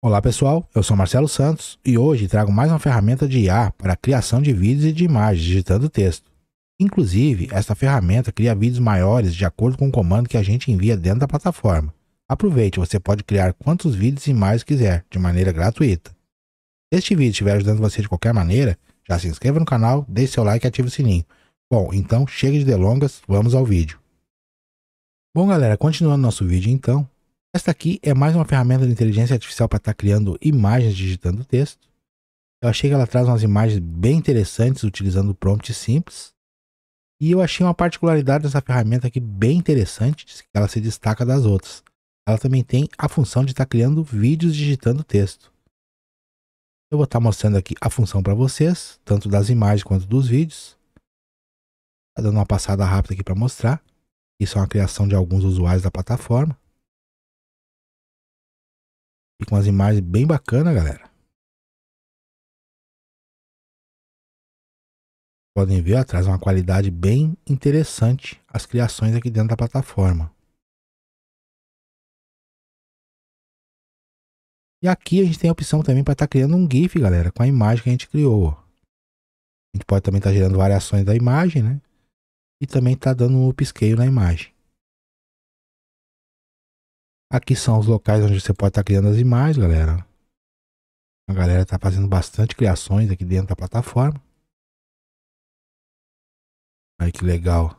Olá pessoal, eu sou Marcelo Santos e hoje trago mais uma ferramenta de IA para a criação de vídeos e de imagens digitando texto. Inclusive, esta ferramenta cria vídeos maiores de acordo com o comando que a gente envia dentro da plataforma. Aproveite, você pode criar quantos vídeos e imagens quiser, de maneira gratuita. Se este vídeo estiver ajudando você de qualquer maneira, já se inscreva no canal, deixe seu like e ative o sininho. Bom, então chega de delongas, vamos ao vídeo. Bom galera, continuando nosso vídeo então, esta aqui é mais uma ferramenta de inteligência artificial para estar tá criando imagens digitando texto. Eu achei que ela traz umas imagens bem interessantes utilizando prompts simples. E eu achei uma particularidade dessa ferramenta aqui bem interessante, que ela se destaca das outras. Ela também tem a função de estar tá criando vídeos digitando texto. Eu vou estar tá mostrando aqui a função para vocês, tanto das imagens quanto dos vídeos. Está dando uma passada rápida aqui para mostrar. Isso é uma criação de alguns usuários da plataforma. Fica umas imagens bem bacanas, galera. Podem ver, ó, traz uma qualidade bem interessante as criações aqui dentro da plataforma. E aqui a gente tem a opção também para estar tá criando um GIF, galera, com a imagem que a gente criou. A gente pode também estar tá gerando variações da imagem, né? E também estar tá dando um upscale na imagem. Aqui são os locais onde você pode estar tá criando as imagens, galera. A galera está fazendo bastante criações aqui dentro da plataforma. Olha que legal.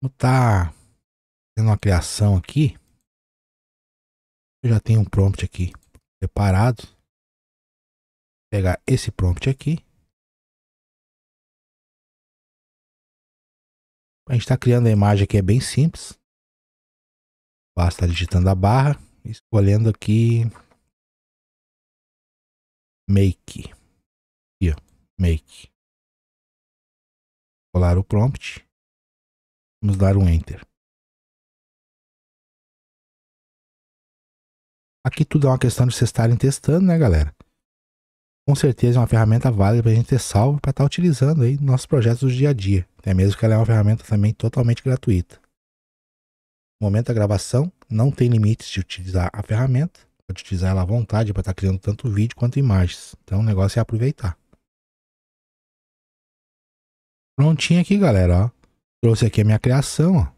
Vou tá tendo uma criação aqui. Eu já tenho um prompt aqui preparado. Vou pegar esse prompt aqui. A gente está criando a imagem que é bem simples. Basta digitando a barra, escolhendo aqui make. Aqui, ó, make. Colar o prompt. Vamos dar um enter. Aqui tudo é uma questão de vocês estarem testando, né, galera? Com certeza é uma ferramenta válida para a gente ter salvo para estar tá utilizando aí nos nossos projetos do dia a dia. Até mesmo que ela é uma ferramenta também totalmente gratuita. No momento da gravação, não tem limites de utilizar a ferramenta, pode utilizar ela à vontade para estar tá criando tanto vídeo quanto imagens. Então o negócio é aproveitar. Prontinho aqui, galera, ó. Trouxe aqui a minha criação, ó.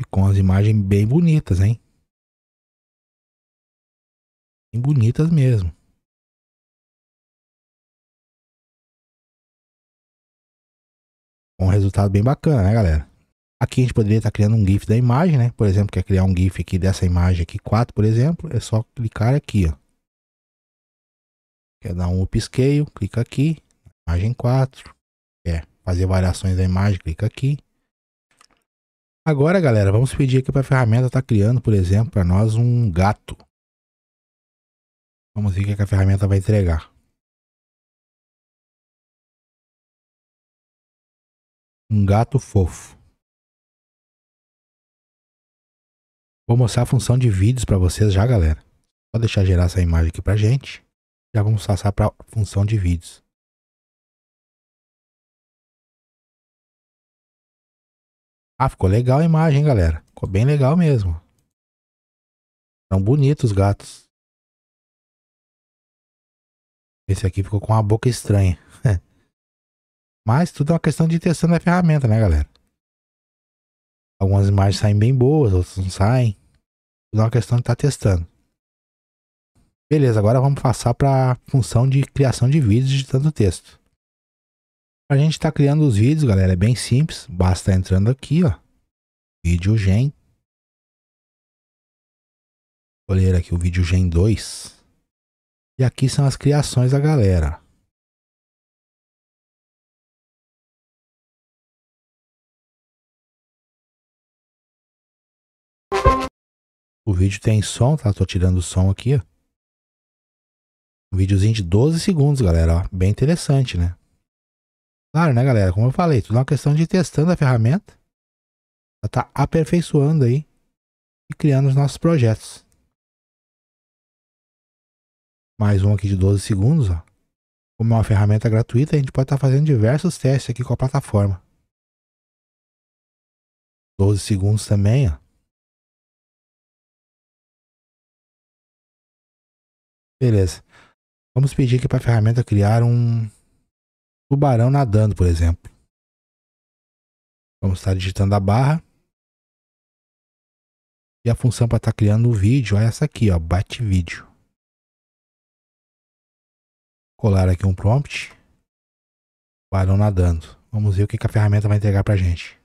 E com as imagens bem bonitas, hein? Bem bonitas mesmo. um resultado bem bacana, né, galera? Aqui a gente poderia estar tá criando um GIF da imagem, né? Por exemplo, quer criar um GIF aqui dessa imagem aqui, 4, por exemplo, é só clicar aqui, ó. Quer dar um upscale, clica aqui, imagem 4. Quer é, fazer variações da imagem, clica aqui. Agora, galera, vamos pedir aqui para a ferramenta estar tá criando, por exemplo, para nós um gato. Vamos ver o que é a ferramenta vai entregar. Um gato fofo. Vou mostrar a função de vídeos para vocês já, galera. Só deixar gerar essa imagem aqui pra gente. Já vamos passar para a função de vídeos. Ah, ficou legal a imagem, hein, galera. Ficou bem legal mesmo. São bonitos os gatos. Esse aqui ficou com uma boca estranha. Mas tudo é uma questão de testando a ferramenta, né, galera? Algumas imagens saem bem boas, outras não saem. Tudo é uma questão de estar tá testando. Beleza, agora vamos passar para a função de criação de vídeos digitando texto. A gente está criando os vídeos, galera, é bem simples. Basta tá entrando aqui, ó. Vídeo Gen. Vou ler aqui o vídeo Gen 2. E aqui são as criações da galera. vídeo tem som, tá? Tô tirando o som aqui, ó. Um videozinho de 12 segundos, galera, ó. Bem interessante, né? Claro, né, galera? Como eu falei, tudo é uma questão de ir testando a ferramenta. Ela tá aperfeiçoando aí e criando os nossos projetos. Mais um aqui de 12 segundos, ó. Como é uma ferramenta gratuita, a gente pode estar tá fazendo diversos testes aqui com a plataforma. 12 segundos também, ó. Beleza. Vamos pedir aqui para a ferramenta criar um tubarão nadando, por exemplo. Vamos estar digitando a barra. E a função para estar criando o vídeo é essa aqui, ó, bate vídeo. Colar aqui um prompt. Tubarão nadando. Vamos ver o que, a ferramenta vai entregar para gente.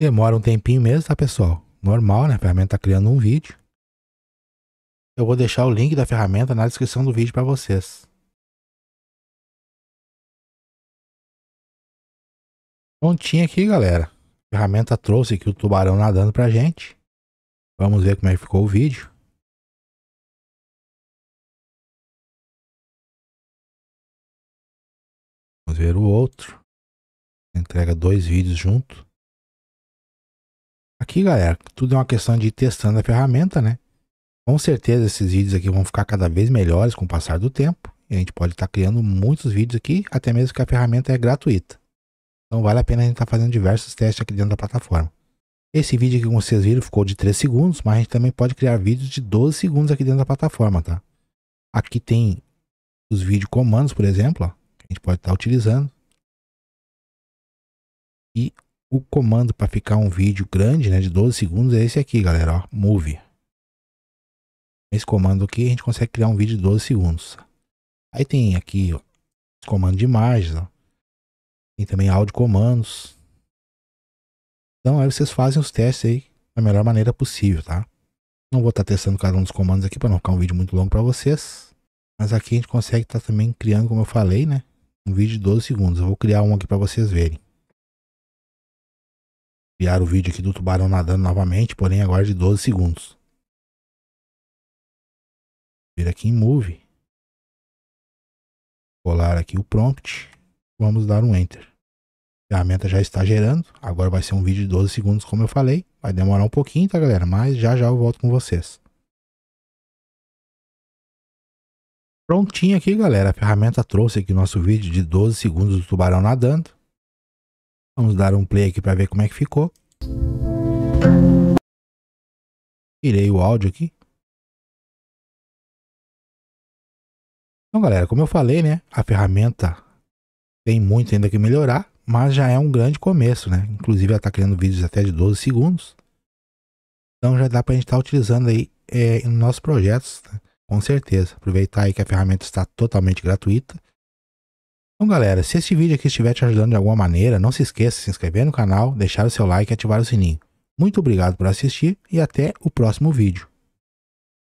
Demora um tempinho mesmo, tá pessoal? Normal, né? A ferramenta está criando um vídeo. Eu vou deixar o link da ferramenta na descrição do vídeo para vocês. Prontinho então, aqui, galera. A ferramenta trouxe aqui o tubarão nadando pra gente. Vamos ver como é que ficou o vídeo. Vamos ver o outro. Entrega dois vídeos junto. Aqui, galera, tudo é uma questão de ir testando a ferramenta, né? Com certeza esses vídeos aqui vão ficar cada vez melhores com o passar do tempo. E a gente pode estar tá criando muitos vídeos aqui, até mesmo que a ferramenta é gratuita. Então vale a pena a gente estar tá fazendo diversos testes aqui dentro da plataforma. Esse vídeo aqui, como vocês viram, ficou de 3 segundos, mas a gente também pode criar vídeos de 12 segundos aqui dentro da plataforma, tá? Aqui tem os vídeos comandos, por exemplo, ó, que a gente pode estar tá utilizando. E o comando para ficar um vídeo grande, né, de 12 segundos, é esse aqui, galera, ó, Move. Esse comando aqui a gente consegue criar um vídeo de 12 segundos. Aí tem aqui ó, os comandos de imagens, ó. tem também áudio comandos. Então aí vocês fazem os testes aí da melhor maneira possível, tá? Não vou estar tá testando cada um dos comandos aqui para não ficar um vídeo muito longo para vocês. Mas aqui a gente consegue estar tá também criando, como eu falei, né? Um vídeo de 12 segundos. Eu vou criar um aqui para vocês verem. Criar o vídeo aqui do tubarão nadando novamente, porém agora de 12 segundos vir aqui em Move, colar aqui o prompt, vamos dar um Enter. A ferramenta já está gerando, agora vai ser um vídeo de 12 segundos como eu falei, vai demorar um pouquinho tá galera, mas já já eu volto com vocês. Prontinho aqui galera, a ferramenta trouxe aqui o nosso vídeo de 12 segundos do tubarão nadando. Vamos dar um play aqui para ver como é que ficou. Tirei o áudio aqui, Então, galera, como eu falei, né? A ferramenta tem muito ainda que melhorar, mas já é um grande começo, né? Inclusive, ela está criando vídeos até de 12 segundos. Então, já dá para a gente estar tá utilizando aí é, nos nossos projetos, né? com certeza. Aproveitar aí que a ferramenta está totalmente gratuita. Então, galera, se este vídeo aqui estiver te ajudando de alguma maneira, não se esqueça de se inscrever no canal, deixar o seu like e ativar o sininho. Muito obrigado por assistir e até o próximo vídeo.